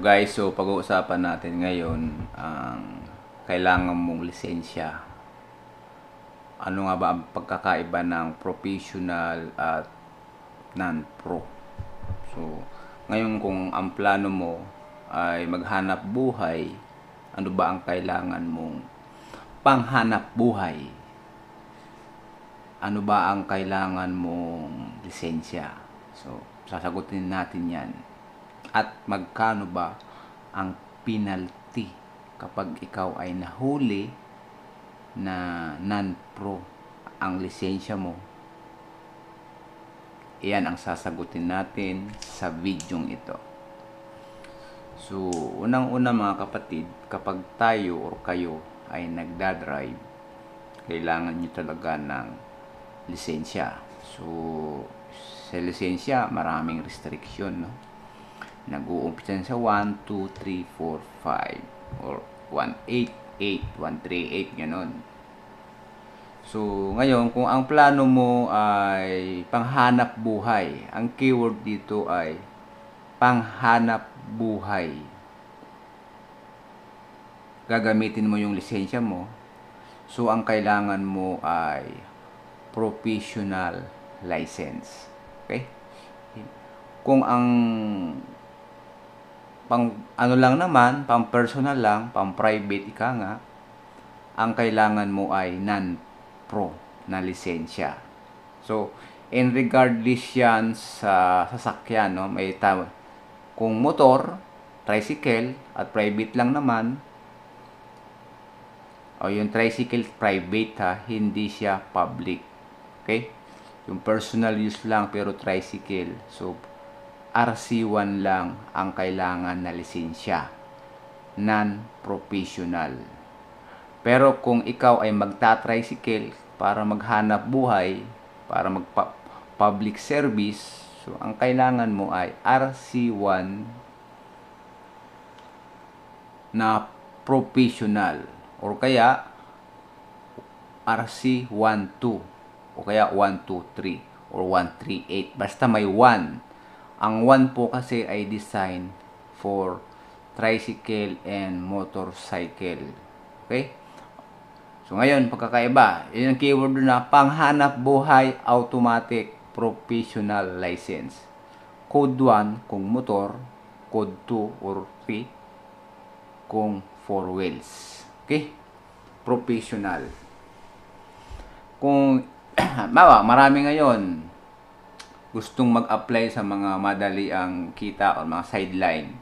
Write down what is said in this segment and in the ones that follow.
guys, so pag-uusapan natin ngayon ang kailangan mong lisensya. Ano nga ba ang pagkakaiba ng professional at non-pro? So, ngayon kung ang plano mo ay maghanap buhay, ano ba ang kailangan mong panghanap buhay? Ano ba ang kailangan mong lisensya? So, sasagutin natin yan at magkano ba ang penalty kapag ikaw ay nahuli na non-pro ang lisensya mo. Iyan ang sasagutin natin sa videong ito. So, unang-una mga kapatid, kapag tayo or kayo ay nagdadrive, kailangan nyo talaga ng lisensya. So, sa lisensya, maraming restriction, no? Nag-uumpisa sa 1, 2, 3, 4, 5 or 1, 8, 8, 1, 3, So, ngayon, kung ang plano mo ay panghanap buhay, ang keyword dito ay panghanap buhay. Gagamitin mo yung lisensya mo. So, ang kailangan mo ay professional license. Okay? Kung ang pang ano lang naman, pang personal lang, pang private ika nga, ang kailangan mo ay non-pro na lisensya. So, in regardless yan sa sasakyan, no? may tawag. Kung motor, tricycle, at private lang naman, o yung tricycle private ha, hindi siya public. Okay? Yung personal use lang pero tricycle. So, RC1 lang ang kailangan na lisensya. Non-professional. Pero kung ikaw ay magta-tricycle para maghanap buhay, para mag-public service, so ang kailangan mo ay RC1 na professional or kaya RC12 o kaya 123 or 138 basta may 1 ang 1 po kasi ay design for tricycle and motorcycle. Okay? So ngayon, pagkakaiba, yun ang keyword na panghanap buhay automatic professional license. Code 1 kung motor, code 2 or 3 kung 4 wheels. Okay? Professional. Kung, mawa, marami ngayon, gustong mag-apply sa mga madali ang kita o mga sideline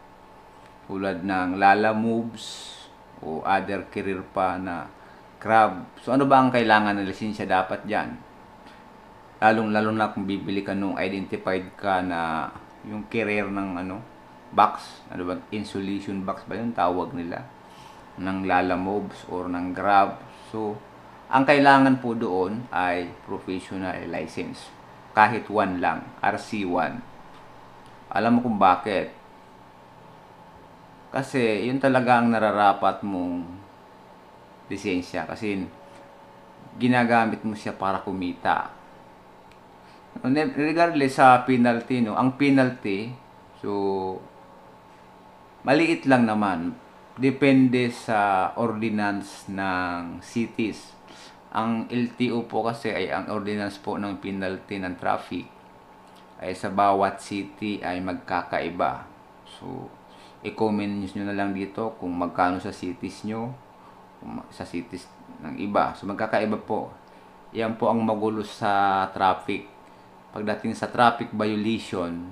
tulad ng Lala Moves o other career pa na crab. So ano ba ang kailangan ng lisensya dapat diyan? Lalong lalo na kung bibili ka nung identified ka na yung career ng ano box, ano ba insulation box ba yung tawag nila ng Lala Moves or ng Grab. So ang kailangan po doon ay professional license kahit 1 lang, RC1. Alam mo kung bakit? Kasi yun talaga ang nararapat mong lisensya kasi ginagamit mo siya para kumita. Regardless sa penalty, no, ang penalty, so, maliit lang naman. Depende sa ordinance ng cities ang LTO po kasi ay ang ordinance po ng penalty ng traffic ay sa bawat city ay magkakaiba. So, i-comment nyo na lang dito kung magkano sa cities nyo, sa cities ng iba. So, magkakaiba po. Yan po ang magulo sa traffic. Pagdating sa traffic violation,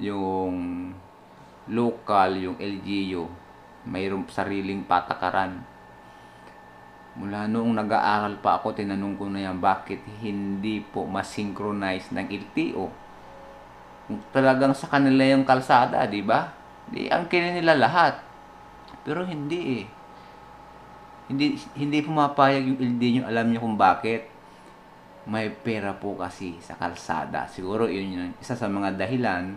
yung local, yung LGU, mayroong sariling patakaran Mula noong nag-aaral pa ako, tinanong ko na yan, bakit hindi po masynchronize ng LTO? Talagang sa kanila yung kalsada, di ba? Di, ang kinin nila lahat. Pero hindi eh. Hindi, hindi pumapayag yung LTO, alam niyo kung bakit. May pera po kasi sa kalsada. Siguro yun yung isa sa mga dahilan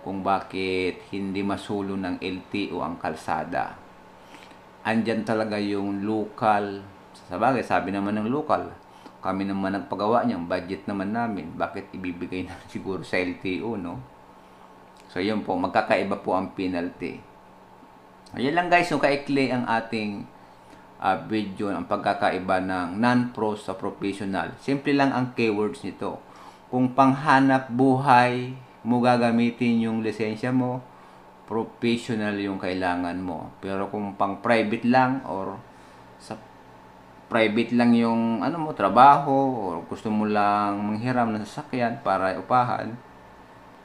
kung bakit hindi masulo ng LTO ang kalsada andyan talaga yung local. Sa bagay, sabi naman ng local, kami naman nagpagawa niyan, budget naman namin. Bakit ibibigay na siguro sa LTO, no? So, yun po, magkakaiba po ang penalty. ayun lang guys, yung kaikli ang ating uh, video, ang pagkakaiba ng non-pro sa professional. Simple lang ang keywords nito. Kung panghanap buhay mo gagamitin yung lisensya mo, professional yung kailangan mo. Pero kung pang private lang or sa private lang yung ano mo trabaho or gusto mo lang manghiram ng sasakyan para upahan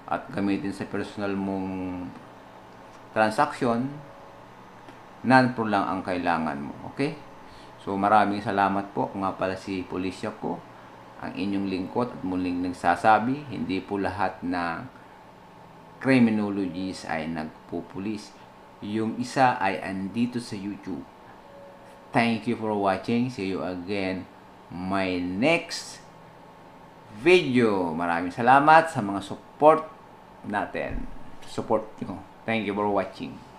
at gamitin sa personal mong transaction pro lang ang kailangan mo okay so maraming salamat po nga pala si Polisya ko ang inyong lingkod at muling nagsasabi hindi po lahat ng criminologists ay nagpupulis. Yung isa ay andito sa YouTube. Thank you for watching. See you again my next video. Maraming salamat sa mga support natin. Support nyo. Thank you for watching.